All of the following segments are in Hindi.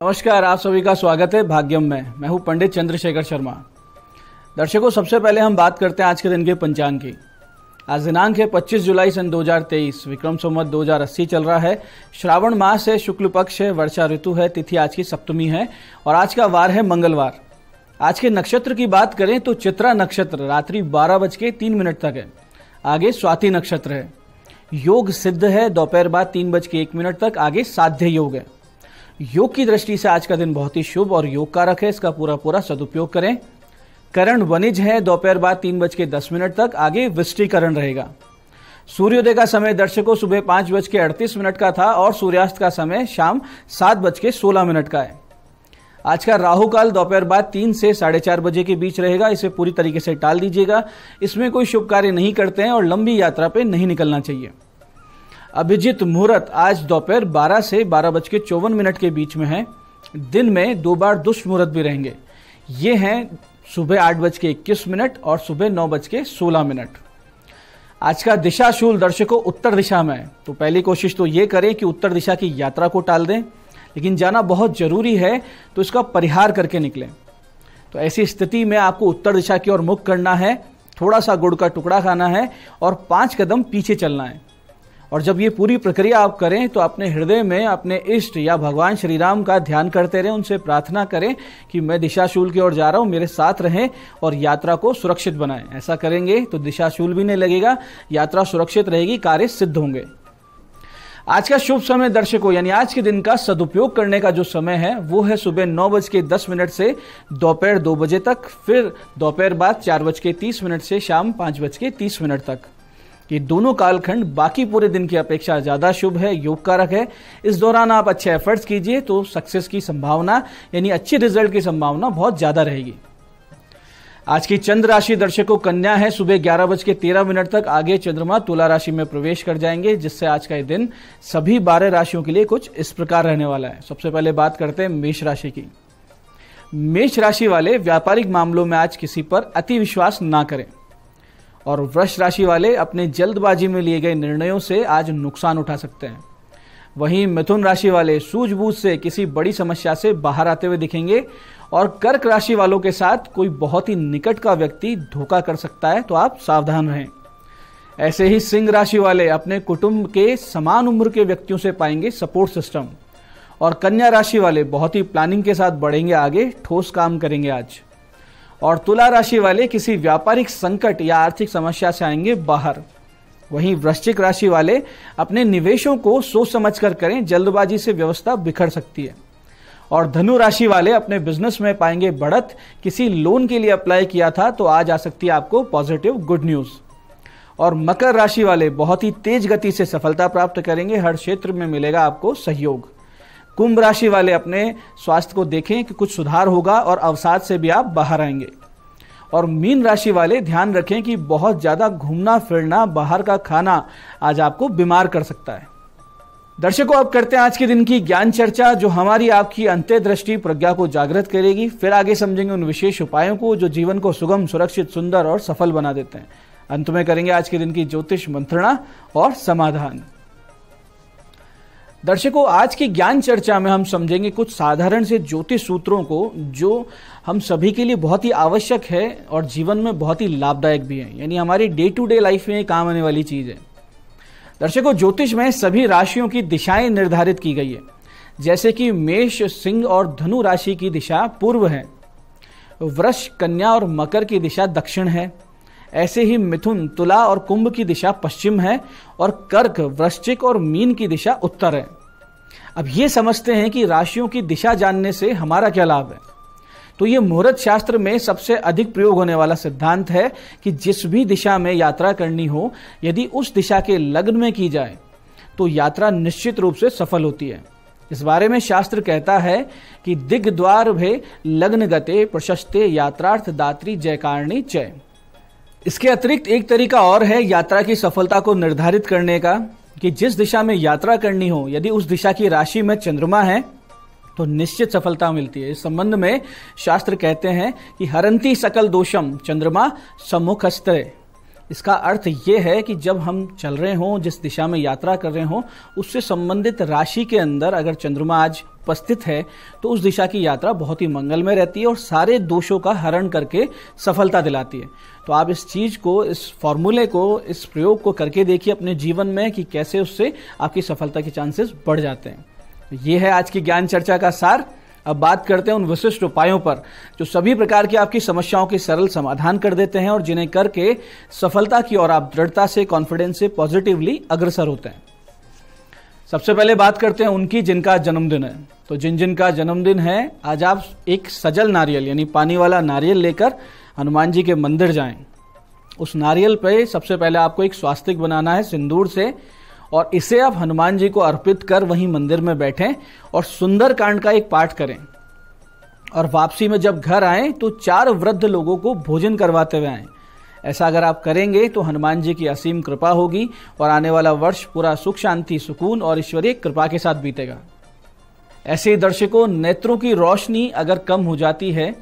नमस्कार आप सभी का स्वागत है भाग्यम में मैं हूं पंडित चंद्रशेखर शर्मा दर्शकों सबसे पहले हम बात करते हैं आज के दिन के पंचांग की आज दिनांक है 25 जुलाई सन 2023 विक्रम संवत 2080 चल रहा है श्रावण मास है शुक्ल पक्ष है वर्षा ऋतु है तिथि आज की सप्तमी है और आज का वार है मंगलवार आज के नक्षत्र की बात करें तो चित्रा नक्षत्र रात्रि बारह बज के तीन मिनट तक है आगे स्वाति नक्षत्र है योग सिद्ध है दोपहर बाद तीन बज के एक मिनट तक आगे साध्य योग है योग की दृष्टि से आज का दिन बहुत ही शुभ और योग कारक है इसका पूरा पूरा सदुपयोग करें करण वनिज है दोपहर बाद तीन बज के दस मिनट तक आगे विष्टीकरण रहेगा सूर्योदय का समय दर्शकों सुबह पांच बज के अड़तीस मिनट का था और सूर्यास्त का समय शाम सात बज के सोलह मिनट का है आज का राहु काल दोपहर बाद तीन से साढ़े चार बजे के बीच रहेगा इसे पूरी तरीके से टाल दीजिएगा इसमें कोई शुभ कार्य नहीं करते हैं और लंबी यात्रा पे नहीं निकलना चाहिए अभिजीत मुहूर्त आज दोपहर बारह से बारह बज के चौवन मिनट के बीच में है दिन में दो बार दुष्ट मुहूर्त भी रहेंगे ये हैं सुबह आठ बज के इक्कीस मिनट और सुबह नौ बज के सोलह मिनट आज का दिशाशूल दर्शकों उत्तर दिशा में है तो पहली कोशिश तो ये करें कि उत्तर दिशा की यात्रा को टाल दें लेकिन जाना बहुत ज़रूरी है तो इसका परिहार करके निकलें तो ऐसी स्थिति में आपको उत्तर दिशा की ओर मुख करना है थोड़ा सा गुड़ का टुकड़ा खाना है और पांच कदम पीछे चलना है और जब ये पूरी प्रक्रिया आप करें तो अपने हृदय में अपने इष्ट या भगवान श्री राम का ध्यान करते रहें उनसे प्रार्थना करें कि मैं दिशाशूल की ओर जा रहा हूँ मेरे साथ रहें और यात्रा को सुरक्षित बनाएं ऐसा करेंगे तो दिशाशूल भी नहीं लगेगा यात्रा सुरक्षित रहेगी कार्य सिद्ध होंगे आज का शुभ समय दर्शकों यानी आज के दिन का सदुपयोग करने का जो समय है वो है सुबह नौ बज के दस मिनट से दोपहर दो बजे तक फिर दोपहर बाद चार बज के तीस मिनट से शाम पाँच बज के तीस मिनट तक ये दोनों कालखंड बाकी पूरे दिन की अपेक्षा ज़्यादा शुभ है योग कारक है इस दौरान आप अच्छे एफर्ट्स कीजिए तो सक्सेस की संभावना यानी अच्छे रिजल्ट की संभावना बहुत ज़्यादा रहेगी आज की चंद्र राशि दर्शकों कन्या है सुबह ग्यारह बज के तेरह मिनट तक आगे चंद्रमा तुला राशि में प्रवेश कर जाएंगे जिससे आज का ये दिन सभी बारह राशियों के लिए कुछ इस प्रकार रहने वाला है सबसे पहले बात करते हैं मेष राशि की मेष राशि वाले व्यापारिक मामलों में आज किसी पर अति विश्वास ना करें और वृक्ष राशि वाले अपने जल्दबाजी में लिए गए निर्णयों से आज नुकसान उठा सकते हैं वहीं मिथुन राशि वाले सूझबूझ से किसी बड़ी समस्या से बाहर आते हुए दिखेंगे और कर्क राशि वालों के साथ कोई बहुत ही निकट का व्यक्ति धोखा कर सकता है तो आप सावधान रहें ऐसे ही सिंह राशि वाले अपने कुटुंब के समान उम्र के व्यक्तियों से पाएंगे सपोर्ट सिस्टम और कन्या राशि वाले बहुत ही प्लानिंग के साथ बढ़ेंगे आगे ठोस काम करेंगे आज और तुला राशि वाले किसी व्यापारिक संकट या आर्थिक समस्या से आएंगे बाहर वहीं वृश्चिक राशि वाले अपने निवेशों को सोच समझ कर करें जल्दबाजी से व्यवस्था बिखर सकती है और धनु राशि वाले अपने बिजनेस में पाएंगे बढ़त किसी लोन के लिए अप्लाई किया था तो आज आ सकती है आपको पॉजिटिव गुड न्यूज़ और मकर राशि वाले बहुत ही तेज गति से सफलता प्राप्त करेंगे हर क्षेत्र में मिलेगा आपको सहयोग कुंभ राशि वाले अपने स्वास्थ्य को देखें कि कुछ सुधार होगा और अवसाद से भी आप बाहर आएंगे और मीन राशि वाले ध्यान रखें कि बहुत ज़्यादा घूमना फिरना बाहर का खाना आज आपको बीमार कर सकता है दर्शकों अब करते हैं आज के दिन की ज्ञान चर्चा जो हमारी आपकी अंत्य दृष्टि प्रज्ञा को जागृत करेगी फिर आगे समझेंगे उन विशेष उपायों को जो जीवन को सुगम सुरक्षित सुंदर और सफल बना देते हैं अंत में करेंगे आज के दिन की ज्योतिष मंत्रणा और समाधान दर्शकों आज की ज्ञान चर्चा में हम समझेंगे कुछ साधारण से ज्योतिष सूत्रों को जो हम सभी के लिए बहुत ही आवश्यक है और जीवन में बहुत ही लाभदायक भी है यानी हमारी डे टू डे लाइफ में काम आने वाली चीज़ है दर्शकों ज्योतिष में सभी राशियों की दिशाएं निर्धारित की गई है जैसे कि मेष सिंह और धनु राशि की दिशा पूर्व है वृक्ष कन्या और मकर की दिशा दक्षिण है ऐसे ही मिथुन तुला और कुंभ की दिशा पश्चिम है और कर्क वृश्चिक और मीन की दिशा उत्तर है अब ये समझते हैं कि राशियों की दिशा जानने से हमारा क्या लाभ है तो ये मुहूर्त शास्त्र में सबसे अधिक प्रयोग होने वाला सिद्धांत है कि जिस भी दिशा में यात्रा करनी हो यदि उस दिशा के लग्न में की जाए तो यात्रा निश्चित रूप से सफल होती है इस बारे में शास्त्र कहता है कि दिग्द्वार भे लग्न गते प्रशस्ते यात्रार्थ दात्री चय जय इसके अतिरिक्त एक तरीका और है यात्रा की सफलता को निर्धारित करने का कि जिस दिशा में यात्रा करनी हो यदि उस दिशा की राशि में चंद्रमा है तो निश्चित सफलता मिलती है इस संबंध में शास्त्र कहते हैं कि हरंती सकल दोषम चंद्रमा सम्मुखस्त्र इसका अर्थ ये है कि जब हम चल रहे हों जिस दिशा में यात्रा कर रहे हों उससे संबंधित राशि के अंदर अगर चंद्रमा आज उपस्थित है तो उस दिशा की यात्रा बहुत ही मंगल में रहती है और सारे दोषों का हरण करके सफलता दिलाती है तो आप इस चीज़ को इस फॉर्मूले को इस प्रयोग को करके देखिए अपने जीवन में कि कैसे उससे आपकी सफलता के चांसेस बढ़ जाते हैं तो ये है आज की ज्ञान चर्चा का सार अब बात करते हैं उन विशिष्ट उपायों पर जो सभी प्रकार की आपकी समस्याओं के सरल समाधान कर देते हैं और जिन्हें करके सफलता की ओर आप दृढ़ता से कॉन्फिडेंस से पॉजिटिवली अग्रसर होते हैं सबसे पहले बात करते हैं उनकी जिनका जन्मदिन है तो जिन जिन का जन्मदिन है आज आप एक सजल नारियल यानी पानी वाला नारियल लेकर हनुमान जी के मंदिर जाएं उस नारियल पे सबसे पहले आपको एक स्वास्तिक बनाना है सिंदूर से और इसे आप हनुमान जी को अर्पित कर वहीं मंदिर में बैठें और सुंदर कांड का एक पाठ करें और वापसी में जब घर आए तो चार वृद्ध लोगों को भोजन करवाते हुए आए ऐसा अगर आप करेंगे तो हनुमान जी की असीम कृपा होगी और आने वाला वर्ष पूरा सुख शांति सुकून और ईश्वरीय कृपा के साथ बीतेगा ऐसे दर्शकों नेत्रों की रोशनी अगर कम हो जाती है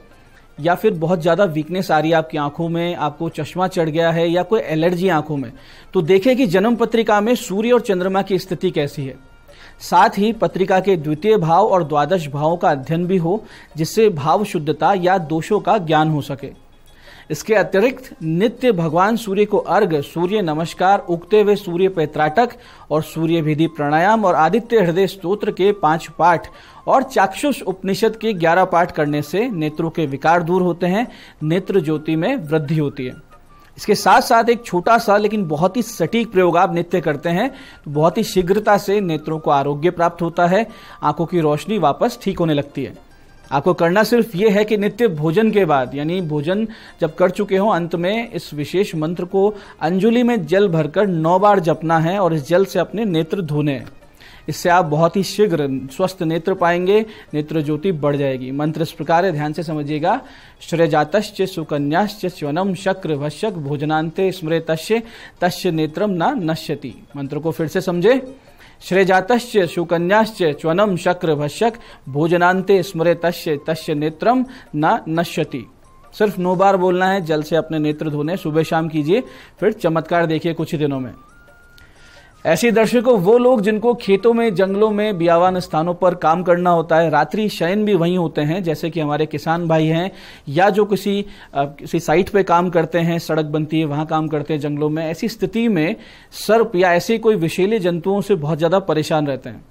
या फिर बहुत ज़्यादा वीकनेस आ रही है आपकी आंखों में आपको चश्मा चढ़ गया है या कोई एलर्जी आंखों में तो देखें कि जन्म पत्रिका में सूर्य और चंद्रमा की स्थिति कैसी है साथ ही पत्रिका के द्वितीय भाव और द्वादश भावों का अध्ययन भी हो जिससे भाव शुद्धता या दोषों का ज्ञान हो सके इसके अतिरिक्त नित्य भगवान सूर्य को अर्घ सूर्य नमस्कार उगते हुए सूर्य पैत्राटक और सूर्य विधि प्राणायाम और आदित्य हृदय स्त्रोत्र के पांच पाठ और चाक्षुष उपनिषद के ग्यारह पाठ करने से नेत्रों के विकार दूर होते हैं नेत्र ज्योति में वृद्धि होती है इसके साथ साथ एक छोटा सा लेकिन बहुत ही सटीक प्रयोग आप नित्य करते हैं तो बहुत ही शीघ्रता से नेत्रों को आरोग्य प्राप्त होता है आंखों की रोशनी वापस ठीक होने लगती है आपको करना सिर्फ ये है कि नित्य भोजन के बाद यानी भोजन जब कर चुके हो अंत में इस विशेष मंत्र को अंजुली में जल भरकर नौ बार जपना है और इस जल से अपने नेत्र धोने इससे आप बहुत ही शीघ्र स्वस्थ नेत्र पाएंगे नेत्र ज्योति बढ़ जाएगी मंत्र इस प्रकार है ध्यान से समझिएगा जात सुकन्याश्च स्वनम शक्र भश्यक भोजनांते स्मृत तस् नेत्रम न नश्यति मंत्र को फिर से समझे श्रेजात सुकन्याश्च च्वनम शक्र भश्यक भोजनांते स्मरे तस्य तस् नेत्रम न नश्यति सिर्फ नौ बार बोलना है जल से अपने नेत्र धोने सुबह शाम कीजिए फिर चमत्कार देखिए कुछ दिनों में ऐसे दर्शकों वो लोग जिनको खेतों में जंगलों में बियावान स्थानों पर काम करना होता है रात्रि शयन भी वहीं होते हैं जैसे कि हमारे किसान भाई हैं या जो किसी आ, किसी साइट पे काम करते हैं सड़क बनती है वहाँ काम करते हैं जंगलों में ऐसी स्थिति में सर्प या ऐसे कोई विशेले जंतुओं से बहुत ज़्यादा परेशान रहते हैं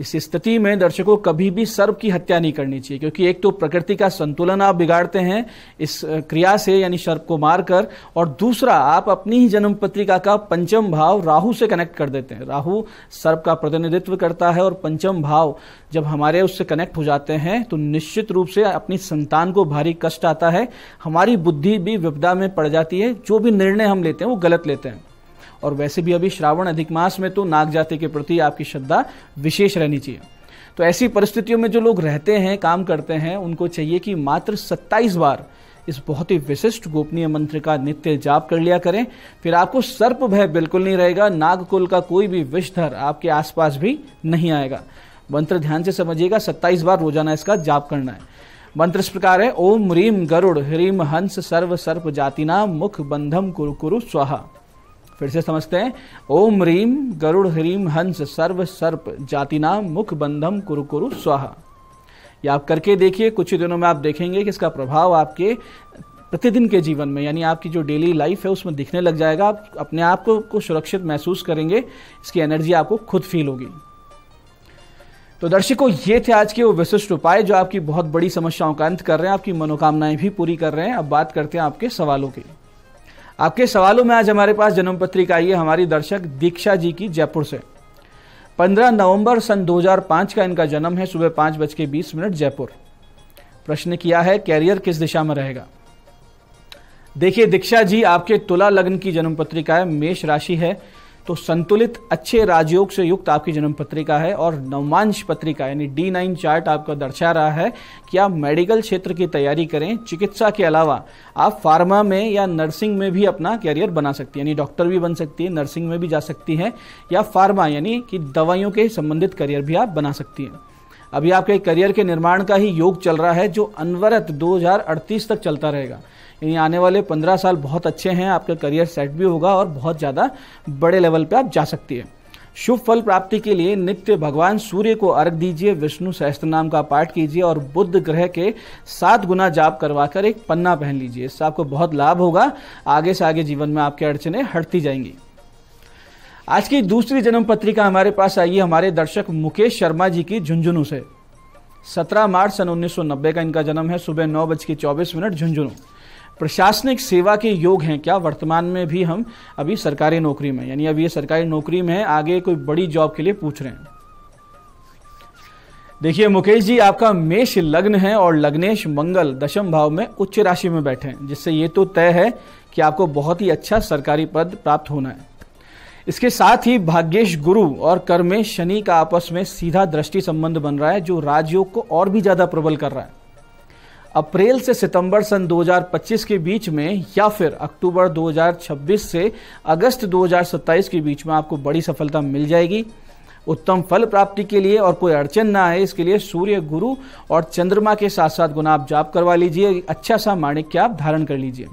इस स्थिति में दर्शकों कभी भी सर्प की हत्या नहीं करनी चाहिए क्योंकि एक तो प्रकृति का संतुलन आप बिगाड़ते हैं इस क्रिया से यानी सर्प को मारकर और दूसरा आप अपनी ही जन्म पत्रिका का पंचम भाव राहु से कनेक्ट कर देते हैं राहु सर्प का प्रतिनिधित्व करता है और पंचम भाव जब हमारे उससे कनेक्ट हो जाते हैं तो निश्चित रूप से अपनी संतान को भारी कष्ट आता है हमारी बुद्धि भी विपदा में पड़ जाती है जो भी निर्णय हम लेते हैं वो गलत लेते हैं और वैसे भी अभी श्रावण अधिक मास में तो नाग जाति के प्रति आपकी श्रद्धा विशेष रहनी चाहिए तो ऐसी परिस्थितियों में जो लोग रहते हैं काम करते हैं उनको चाहिए कि मात्र 27 बार इस बहुत ही विशिष्ट गोपनीय मंत्र का नित्य जाप कर लिया करें फिर आपको सर्प भय बिल्कुल नहीं रहेगा नाग कुल का कोई भी विषधर आपके आसपास भी नहीं आएगा मंत्र ध्यान से समझिएगा 27 बार रोजाना इसका जाप करना है मंत्र इस प्रकार है ओम रीम गरुड़ ह्रीम हंस सर्व सर्प जातिना मुख बंधम कुरु कुरु स्वाहा फिर से समझते हैं ओम रीम गरुड़ ह्रीम हंस सर्व सर्प जातिना मुख बंधम कुरु कुरु स्वाहा या आप करके देखिए कुछ ही दिनों में आप देखेंगे कि इसका प्रभाव आपके प्रतिदिन के जीवन में यानी आपकी जो डेली लाइफ है उसमें दिखने लग जाएगा आप अपने आप को, को सुरक्षित महसूस करेंगे इसकी एनर्जी आपको खुद फील होगी तो दर्शकों ये थे आज के वो विशिष्ट उपाय जो आपकी बहुत बड़ी समस्याओं का अंत कर रहे हैं आपकी मनोकामनाएं भी पूरी कर रहे हैं अब बात करते हैं आपके सवालों की आपके सवालों में आज हमारे पास जन्म पत्रिका आई है हमारी दर्शक दीक्षा जी की जयपुर से 15 नवंबर सन 2005 का इनका जन्म है सुबह पांच बज के बीस मिनट जयपुर प्रश्न किया है कैरियर किस दिशा में रहेगा देखिए दीक्षा जी आपके तुला लग्न की जन्म पत्रिका है मेष राशि है तो संतुलित अच्छे राजयोग से युक्त आपकी जन्म पत्रिका है और नवमांश पत्रिका यानी डी नाइन चार्ट आपका दर्शा रहा है कि आप मेडिकल क्षेत्र की तैयारी करें चिकित्सा के अलावा आप फार्मा में या नर्सिंग में भी अपना कैरियर बना सकती है यानी डॉक्टर भी बन सकती है नर्सिंग में भी जा सकती है या फार्मा यानी कि दवाइयों के संबंधित करियर भी आप बना सकती हैं अभी आपके करियर के निर्माण का ही योग चल रहा है जो अनवरत दो तक चलता रहेगा यानी आने वाले पंद्रह साल बहुत अच्छे हैं आपका करियर सेट भी होगा और बहुत ज़्यादा बड़े लेवल पर आप जा सकती है शुभ फल प्राप्ति के लिए नित्य भगवान सूर्य को अर्घ दीजिए विष्णु सहस्त्र नाम का पाठ कीजिए और बुद्ध ग्रह के सात गुना जाप करवाकर एक पन्ना पहन लीजिए इससे आपको बहुत लाभ होगा आगे से आगे जीवन में आपकी अड़चने हटती जाएंगी आज की दूसरी जन्म पत्रिका हमारे पास आई है हमारे दर्शक मुकेश शर्मा जी की झुंझुनू से सत्रह मार्च सन 1990 का इनका जन्म है सुबह नौ बज के चौबीस मिनट झुंझुनू प्रशासनिक सेवा के योग हैं क्या वर्तमान में भी हम अभी सरकारी नौकरी में यानी अभी ये सरकारी नौकरी में है आगे कोई बड़ी जॉब के लिए पूछ रहे हैं देखिए मुकेश जी आपका मेष लग्न है और लग्नेश मंगल दशम भाव में उच्च राशि में बैठे हैं जिससे ये तो तय है कि आपको बहुत ही अच्छा सरकारी पद प्राप्त होना है इसके साथ ही भाग्येश गुरु और कर्मेश शनि का आपस में सीधा दृष्टि संबंध बन रहा है जो राजयोग को और भी ज़्यादा प्रबल कर रहा है अप्रैल से सितंबर सन 2025 के बीच में या फिर अक्टूबर 2026 से अगस्त 2027 के बीच में आपको बड़ी सफलता मिल जाएगी उत्तम फल प्राप्ति के लिए और कोई अड़चन ना आए इसके लिए सूर्य गुरु और चंद्रमा के साथ साथ गुना आप जाप करवा लीजिए अच्छा सा माणिक्य आप धारण कर लीजिए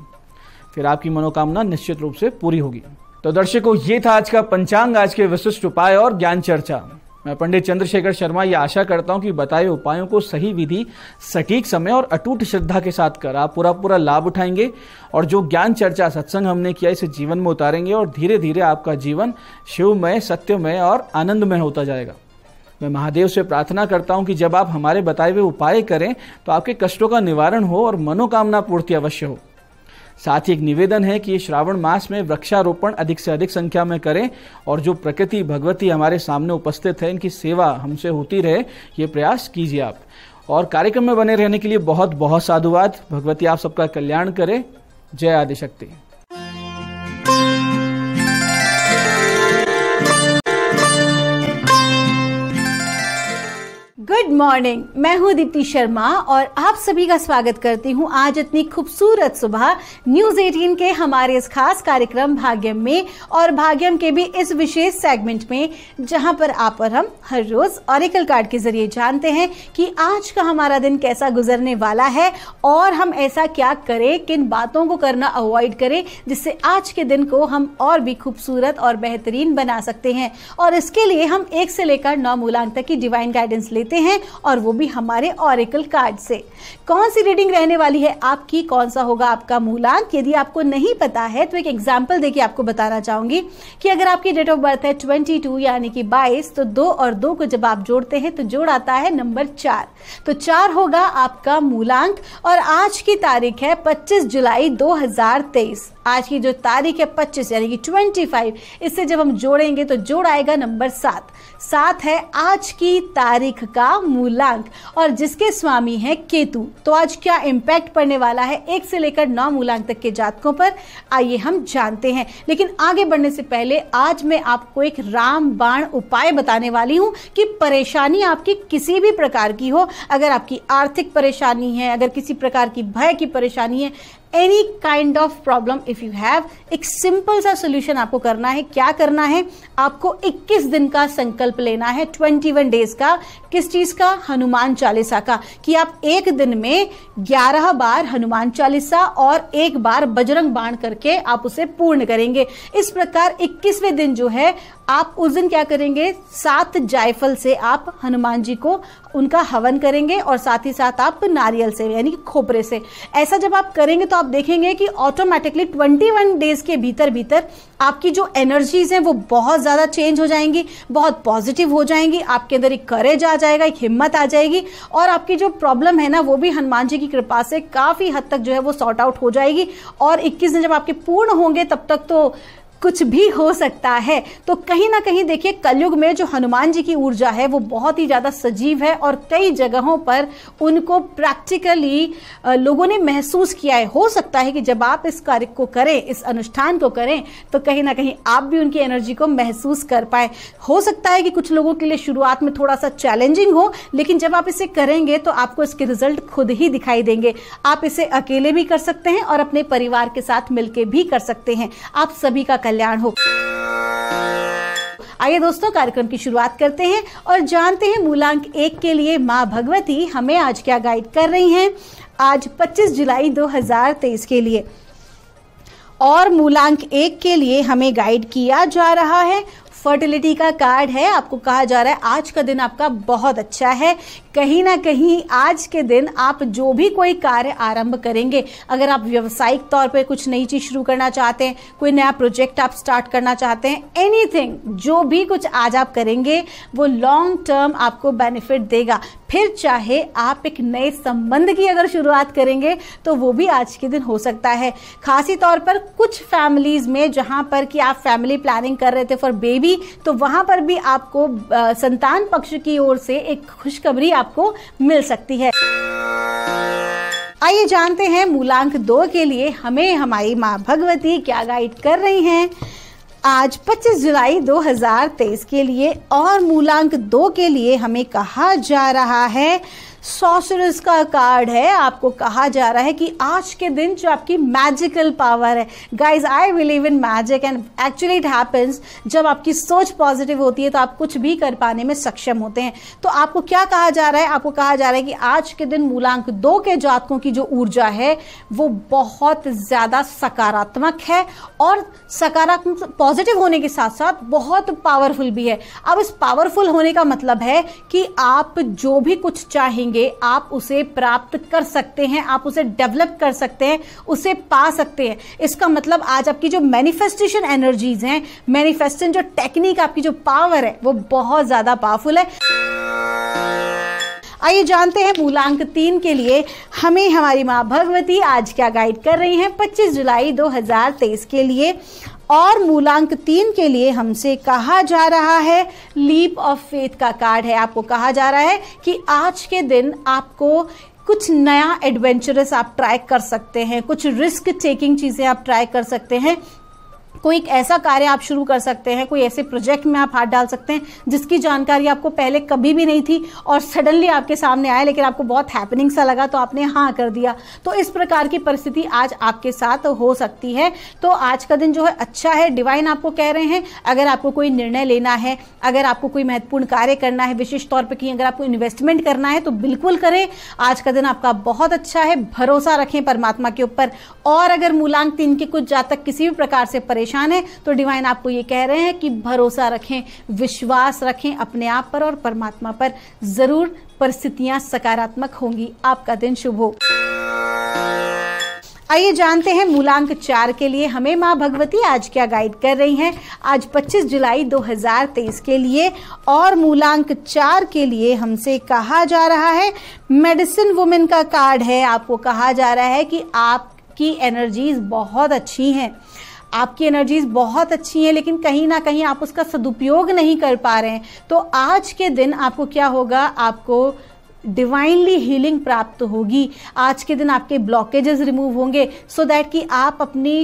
फिर आपकी मनोकामना निश्चित रूप से पूरी होगी तो दर्शकों ये था आज का पंचांग आज के विशिष्ट उपाय और ज्ञान चर्चा मैं पंडित चंद्रशेखर शर्मा यह आशा करता हूँ कि बताए उपायों को सही विधि सटीक समय और अटूट श्रद्धा के साथ कर आप पूरा पूरा लाभ उठाएंगे और जो ज्ञान चर्चा सत्संग हमने किया इसे जीवन में उतारेंगे और धीरे धीरे आपका जीवन शिवमय सत्यमय और आनंदमय होता जाएगा मैं महादेव से प्रार्थना करता हूँ कि जब आप हमारे बताए हुए उपाय करें तो आपके कष्टों का निवारण हो और मनोकामना पूर्ति अवश्य हो साथ ही एक निवेदन है कि श्रावण मास में वृक्षारोपण अधिक से अधिक संख्या में करें और जो प्रकृति भगवती हमारे सामने उपस्थित है इनकी सेवा हमसे होती रहे ये प्रयास कीजिए आप और कार्यक्रम में बने रहने के लिए बहुत बहुत साधुवाद भगवती आप सबका कल्याण करे जय आदिशक्ति गुड मॉर्निंग मैं हूं दीप्ति शर्मा और आप सभी का स्वागत करती हूं आज इतनी खूबसूरत सुबह न्यूज 18 के हमारे इस खास कार्यक्रम भाग्यम में और भाग्यम के भी इस विशेष सेगमेंट में जहां पर आप और हम हर रोज ऑरिकल कार्ड के जरिए जानते हैं कि आज का हमारा दिन कैसा गुजरने वाला है और हम ऐसा क्या करें किन बातों को करना अवॉइड करें जिससे आज के दिन को हम और भी खूबसूरत और बेहतरीन बना सकते हैं और इसके लिए हम एक से लेकर नौ मूलांक तक की डिवाइन गाइडेंस लेते हैं हैं और वो भी हमारे ऑरिकल कार्ड से कौन सी रीडिंग रहने वाली है आपकी कौन सा होगा आपका मूलांक यदि आपको नहीं पता है तो एक एग्जाम्पल देके आपको बताना चाहूंगी कि अगर आपकी डेट ऑफ बर्थ है ट्वेंटी यानी कि बाईस तो दो और दो को जब आप जोड़ते हैं तो जोड़ आता है नंबर चार तो चार होगा आपका मूलांक और आज की तारीख है पच्चीस जुलाई दो आज की जो तारीख है पच्चीस यानी कि 25 इससे जब हम जोड़ेंगे तो जोड़ आएगा नंबर सात सात है आज की तारीख का मूलांक और जिसके स्वामी है केतु तो आज क्या इम्पैक्ट पड़ने वाला है एक से लेकर नौ मूलांक तक के जातकों पर आइए हम जानते हैं लेकिन आगे बढ़ने से पहले आज मैं आपको एक राम बाण उपाय बताने वाली हूँ कि परेशानी आपकी किसी भी प्रकार की हो अगर आपकी आर्थिक परेशानी है अगर किसी प्रकार की भय की परेशानी है any kind of problem if you have एक सिंपल सा सोल्यूशन आपको करना है क्या करना है आपको 21 दिन का संकल्प लेना है 21 डेज का किस चीज का हनुमान चालीसा का कि आप एक दिन में 11 बार हनुमान चालीसा और एक बार बजरंग बाण करके आप उसे पूर्ण करेंगे इस प्रकार 21वें दिन जो है आप उस दिन क्या करेंगे सात जायफल से आप हनुमान जी को उनका हवन करेंगे और साथ ही साथ आप नारियल से यानी कि खोपरे से ऐसा जब आप करेंगे तो आप देखेंगे कि ऑटोमेटिकली 21 डेज के भीतर भीतर आपकी जो एनर्जीज हैं वो बहुत ज़्यादा चेंज हो जाएंगी बहुत पॉजिटिव हो जाएंगी आपके अंदर एक करेज आ जाएगा एक हिम्मत आ जाएगी और आपकी जो प्रॉब्लम है ना वो भी हनुमान जी की कृपा से काफ़ी हद तक जो है वो सॉर्ट आउट हो जाएगी और इक्कीस दिन जब आपके पूर्ण होंगे तब तक तो कुछ भी हो सकता है तो कहीं ना कहीं देखिए कलयुग में जो हनुमान जी की ऊर्जा है वो बहुत ही ज़्यादा सजीव है और कई जगहों पर उनको प्रैक्टिकली लोगों ने महसूस किया है हो सकता है कि जब आप इस कार्य को करें इस अनुष्ठान को करें तो कहीं ना कहीं आप भी उनकी एनर्जी को महसूस कर पाए हो सकता है कि कुछ लोगों के लिए शुरुआत में थोड़ा सा चैलेंजिंग हो लेकिन जब आप इसे करेंगे तो आपको इसके रिजल्ट खुद ही दिखाई देंगे आप इसे अकेले भी कर सकते हैं और अपने परिवार के साथ मिलकर भी कर सकते हैं आप सभी का कल्याण हो आइए दोस्तों कार्यक्रम की शुरुआत करते हैं और जानते हैं मूलांक एक के लिए माँ भगवती हमें आज क्या गाइड कर रही हैं आज 25 जुलाई 2023 के लिए और मूलांक एक के लिए हमें गाइड किया जा रहा है फर्टिलिटी का कार्ड है आपको कहा जा रहा है आज का दिन आपका बहुत अच्छा है कहीं ना कहीं आज के दिन आप जो भी कोई कार्य आरंभ करेंगे अगर आप व्यवसायिक तौर पे कुछ नई चीज़ शुरू करना चाहते हैं कोई नया प्रोजेक्ट आप स्टार्ट करना चाहते हैं एनीथिंग जो भी कुछ आज आप करेंगे वो लॉन्ग टर्म आपको बेनिफिट देगा फिर चाहे आप एक नए संबंध की अगर शुरुआत करेंगे तो वो भी आज के दिन हो सकता है खासी तौर पर कुछ फैमिलीज़ में जहाँ पर कि आप फैमिली प्लानिंग कर रहे थे फॉर बेबी तो वहां पर भी आपको संतान पक्ष की ओर से एक खुशखबरी आपको मिल सकती है आइए जानते हैं मूलांक दो के लिए हमें हमारी माँ भगवती क्या गाइड कर रही हैं आज 25 जुलाई 2023 के लिए और मूलांक दो के लिए हमें कहा जा रहा है सॉसरस का कार्ड है आपको कहा जा रहा है कि आज के दिन जो आपकी मैजिकल पावर है guys I believe in magic and actually it happens जब आपकी सोच पॉजिटिव होती है तो आप कुछ भी कर पाने में सक्षम होते हैं तो आपको क्या कहा जा रहा है आपको कहा जा रहा है कि आज के दिन मूलांक दो के जातकों की जो ऊर्जा है वो बहुत ज़्यादा सकारात्मक है और सकारात्मक पॉजिटिव होने के साथ साथ बहुत पावरफुल भी है अब इस पावरफुल होने का मतलब है कि आप जो भी कुछ चाहेंगे करेंगे आप उसे प्राप्त कर सकते हैं आप उसे डेवलप कर सकते हैं उसे पा सकते हैं इसका मतलब आज आपकी जो मैनिफेस्टेशन एनर्जीज हैं मैनिफेस्टेशन जो टेक्निक आपकी जो पावर है वो बहुत ज़्यादा पावरफुल है आइए जानते हैं मूलांक तीन के लिए हमें हमारी माँ भगवती आज क्या गाइड कर रही हैं 25 जुलाई 2023 के लिए और मूलांक तीन के लिए हमसे कहा जा रहा है लीप ऑफ फेथ का कार्ड है आपको कहा जा रहा है कि आज के दिन आपको कुछ नया एडवेंचरस आप ट्राई कर सकते हैं कुछ रिस्क टेकिंग चीज़ें आप ट्राई कर सकते हैं कोई एक ऐसा कार्य आप शुरू कर सकते हैं कोई ऐसे प्रोजेक्ट में आप हाथ डाल सकते हैं जिसकी जानकारी आपको पहले कभी भी नहीं थी और सडनली आपके सामने आया लेकिन आपको बहुत हैपनिंग सा लगा तो आपने हाँ कर दिया तो इस प्रकार की परिस्थिति आज आपके साथ हो सकती है तो आज का दिन जो है अच्छा है डिवाइन आपको कह रहे हैं अगर आपको कोई निर्णय लेना है अगर आपको कोई महत्वपूर्ण कार्य करना है विशेष तौर पर अगर आपको इन्वेस्टमेंट करना है तो बिल्कुल करें आज का दिन आपका बहुत अच्छा है भरोसा रखें परमात्मा के ऊपर और अगर मूलांक तीन के कुछ जातक किसी भी प्रकार से परेशान परेशान है तो डिवाइन आपको ये कह रहे हैं कि भरोसा रखें विश्वास रखें अपने आप पर और परमात्मा पर जरूर परिस्थितियां सकारात्मक होंगी आपका दिन शुभ हो आइए जानते हैं मूलांक चार के लिए हमें माँ भगवती आज क्या गाइड कर रही हैं आज 25 जुलाई 2023 के लिए और मूलांक चार के लिए हमसे कहा जा रहा है मेडिसिन वुमेन का कार्ड है आपको कहा जा रहा है कि आपकी एनर्जीज बहुत अच्छी हैं आपकी एनर्जीज बहुत अच्छी हैं लेकिन कहीं ना कहीं आप उसका सदुपयोग नहीं कर पा रहे हैं तो आज के दिन आपको क्या होगा आपको डिवाइनली हीलिंग प्राप्त होगी आज के दिन आपके ब्लॉकेजेस रिमूव होंगे सो so दैट कि आप अपनी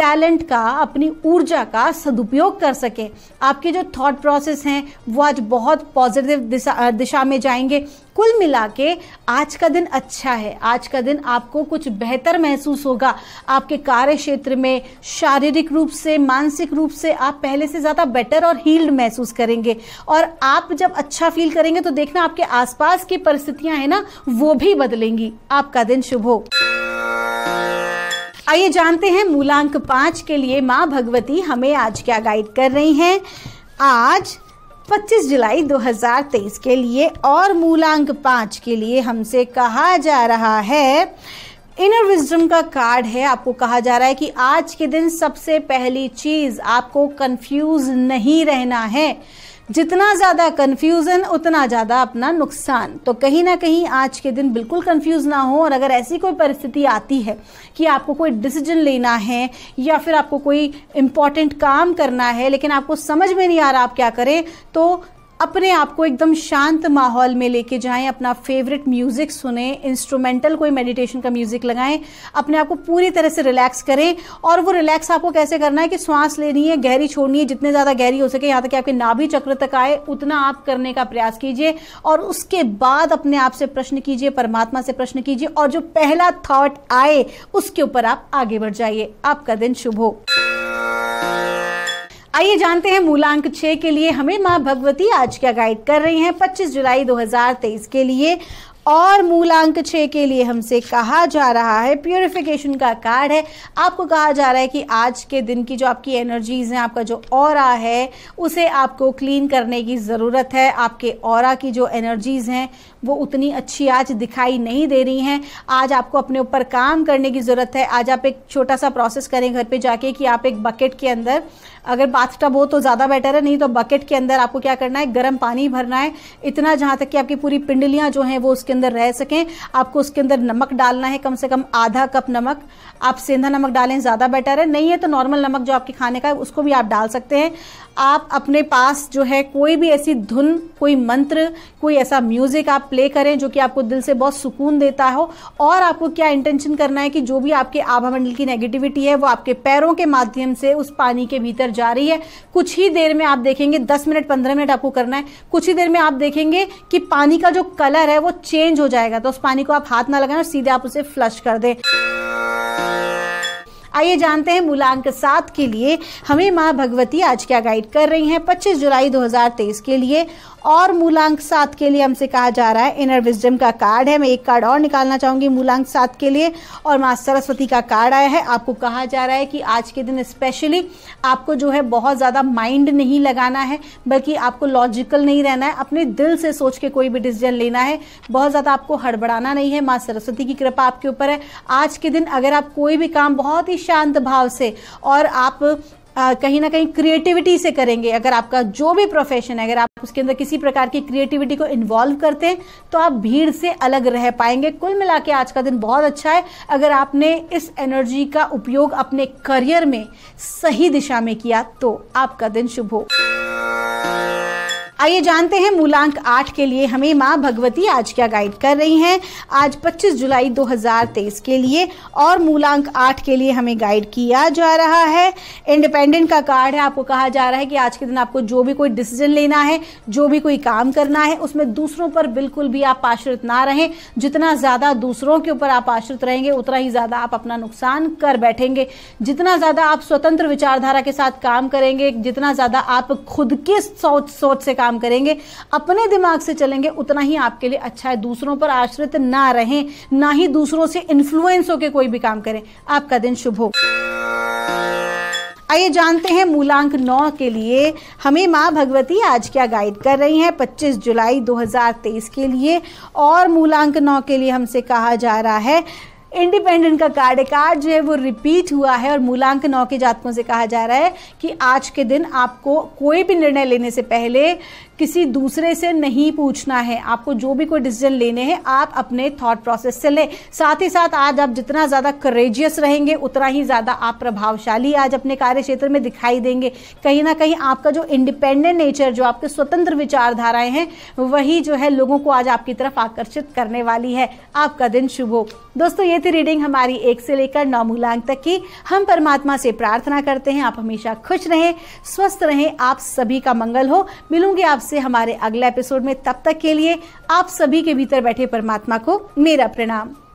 टैलेंट का अपनी ऊर्जा का सदुपयोग कर सकें आपके जो थॉट प्रोसेस हैं वो आज बहुत पॉजिटिव दिशा दिशा में जाएंगे कुल मिला के आज का दिन अच्छा है आज का दिन आपको कुछ बेहतर महसूस होगा आपके कार्य क्षेत्र में शारीरिक रूप से मानसिक रूप से आप पहले से ज़्यादा बेटर और हील्ड महसूस करेंगे और आप जब अच्छा फील करेंगे तो देखना आपके आसपास की परिस्थितियां हैं ना वो भी बदलेंगी आपका दिन शुभ हो आइए जानते हैं मूलांक पांच के लिए माँ भगवती हमें आज क्या गाइड कर रही हैं आज 25 जुलाई 2023 के लिए और मूलांक पाँच के लिए हमसे कहा जा रहा है इनर विजडम का कार्ड है आपको कहा जा रहा है कि आज के दिन सबसे पहली चीज़ आपको कंफ्यूज नहीं रहना है जितना ज़्यादा कन्फ्यूज़न उतना ज़्यादा अपना नुकसान तो कहीं ना कहीं आज के दिन बिल्कुल कंफ्यूज ना हो और अगर ऐसी कोई परिस्थिति आती है कि आपको कोई डिसीजन लेना है या फिर आपको कोई इम्पॉर्टेंट काम करना है लेकिन आपको समझ में नहीं आ रहा आप क्या करें तो अपने आप को एकदम शांत माहौल में लेके जाएं अपना फेवरेट म्यूज़िक सुने इंस्ट्रूमेंटल कोई मेडिटेशन का म्यूज़िक लगाएं अपने आप को पूरी तरह से रिलैक्स करें और वो रिलैक्स आपको कैसे करना है कि सांस लेनी है गहरी छोड़नी है जितने ज़्यादा गहरी हो सके यहाँ तक कि आपके नाभि चक्र तक आए उतना आप करने का प्रयास कीजिए और उसके बाद अपने आप से प्रश्न कीजिए परमात्मा से प्रश्न कीजिए और जो पहला थॉट आए उसके ऊपर आप आगे बढ़ जाइए आपका दिन शुभ हो आइए जानते हैं मूलांक छः के लिए हमें माँ भगवती आज क्या गाइड कर रही हैं 25 जुलाई 2023 के लिए और मूलांक छः के लिए हमसे कहा जा रहा है प्योरिफिकेशन का कार्ड है आपको कहा जा रहा है कि आज के दिन की जो आपकी एनर्जीज़ हैं आपका जो और है उसे आपको क्लीन करने की ज़रूरत है आपके और की जो एनर्जीज़ हैं वो उतनी अच्छी आज दिखाई नहीं दे रही हैं आज आपको अपने ऊपर काम करने की ज़रूरत है आज आप एक छोटा सा प्रोसेस करें घर पे जाके कि आप एक बकेट के अंदर अगर बाथटब हो तो ज़्यादा बेटर है नहीं तो बकेट के अंदर आपको क्या करना है गर्म पानी भरना है इतना जहाँ तक कि आपकी पूरी पिंडलियाँ जो हैं वो उसके अंदर रह सकें आपको उसके अंदर नमक डालना है कम से कम आधा कप नमक आप सेंधा नमक डालें ज़्यादा बेटर है नहीं है तो नॉर्मल नमक जो आपके खाने का है उसको भी आप डाल सकते हैं आप अपने पास जो है कोई भी ऐसी धुन कोई मंत्र कोई ऐसा म्यूज़िक आप प्ले करें जो कि आपको दिल से बहुत सुकून देता हो और आपको क्या इंटेंशन करना है कि जो भी आपके मंडल की नेगेटिविटी है वो आपके पैरों के माध्यम से उस पानी के भीतर जा रही है कुछ ही देर में आप देखेंगे दस मिनट पंद्रह मिनट आपको करना है कुछ ही देर में आप देखेंगे कि पानी का जो कलर है वो चेंज हो जाएगा तो उस पानी को आप हाथ ना लगाएं और सीधे आप उसे फ्लश कर दें आइए जानते हैं मूलांक सात के लिए हमें माँ भगवती आज क्या गाइड कर रही हैं 25 जुलाई 2023 के लिए और मूलांक सात के लिए हमसे कहा जा रहा है इनर विजडम का कार्ड है मैं एक कार्ड और निकालना चाहूँगी मूलांक सात के लिए और माँ सरस्वती का कार्ड आया है आपको कहा जा रहा है कि आज के दिन स्पेशली आपको जो है बहुत ज़्यादा माइंड नहीं लगाना है बल्कि आपको लॉजिकल नहीं रहना है अपने दिल से सोच के कोई भी डिसीजन लेना है बहुत ज़्यादा आपको हड़बड़ाना नहीं है माँ सरस्वती की कृपा आपके ऊपर है आज के दिन अगर आप कोई भी काम बहुत ही शांत भाव से और आप कहीं ना कहीं क्रिएटिविटी से करेंगे अगर आपका जो भी प्रोफेशन है अगर आप उसके अंदर किसी प्रकार की क्रिएटिविटी को इन्वॉल्व करते हैं तो आप भीड़ से अलग रह पाएंगे कुल मिला के आज का दिन बहुत अच्छा है अगर आपने इस एनर्जी का उपयोग अपने करियर में सही दिशा में किया तो आपका दिन शुभ हो आइए जानते हैं मूलांक आठ के लिए हमें माँ भगवती आज क्या गाइड कर रही हैं आज 25 जुलाई 2023 के लिए और मूलांक आठ के लिए हमें गाइड किया जा रहा है इंडिपेंडेंट का कार्ड है आपको कहा जा रहा है कि आज के दिन आपको जो भी कोई डिसीजन लेना है जो भी कोई काम करना है उसमें दूसरों पर बिल्कुल भी आप आश्रित ना रहें जितना ज़्यादा दूसरों के ऊपर आप आश्रित रहेंगे उतना ही ज़्यादा आप अपना नुकसान कर बैठेंगे जितना ज़्यादा आप स्वतंत्र विचारधारा के साथ काम करेंगे जितना ज़्यादा आप खुद के सोच सोच से काम काम करेंगे अपने दिमाग से चलेंगे उतना ही आपके लिए अच्छा है दूसरों पर आश्रित ना रहें ना ही दूसरों से इन्फ्लुएंस होकर कोई भी काम करें आपका दिन शुभ हो आइए जानते हैं मूलांक नौ के लिए हमें माँ भगवती आज क्या गाइड कर रही हैं 25 जुलाई 2023 के लिए और मूलांक नौ के लिए हमसे कहा जा रहा है इंडिपेंडेंट का कार्ड कार्ड जो है वो रिपीट हुआ है और मूलांक नौ के जातकों से कहा जा रहा है कि आज के दिन आपको कोई भी निर्णय लेने से पहले किसी दूसरे से नहीं पूछना है आपको जो भी कोई डिसीजन लेने हैं आप अपने थॉट प्रोसेस से लें साथ ही साथ आज आप जितना ज़्यादा करेजियस रहेंगे उतना ही ज़्यादा आप प्रभावशाली आज अपने कार्य क्षेत्र में दिखाई देंगे कहीं ना कहीं आपका जो इंडिपेंडेंट नेचर जो आपके स्वतंत्र विचारधाराएं हैं वही जो है लोगों को आज आपकी तरफ आकर्षित करने वाली है आपका दिन शुभ हो दोस्तों ये थी रीडिंग हमारी एक से लेकर नौ मूलांक तक की हम परमात्मा से प्रार्थना करते हैं आप हमेशा खुश रहें स्वस्थ रहें आप सभी का मंगल हो मिलूंगी आप आपसे हमारे अगले एपिसोड में तब तक के लिए आप सभी के भीतर बैठे परमात्मा को मेरा प्रणाम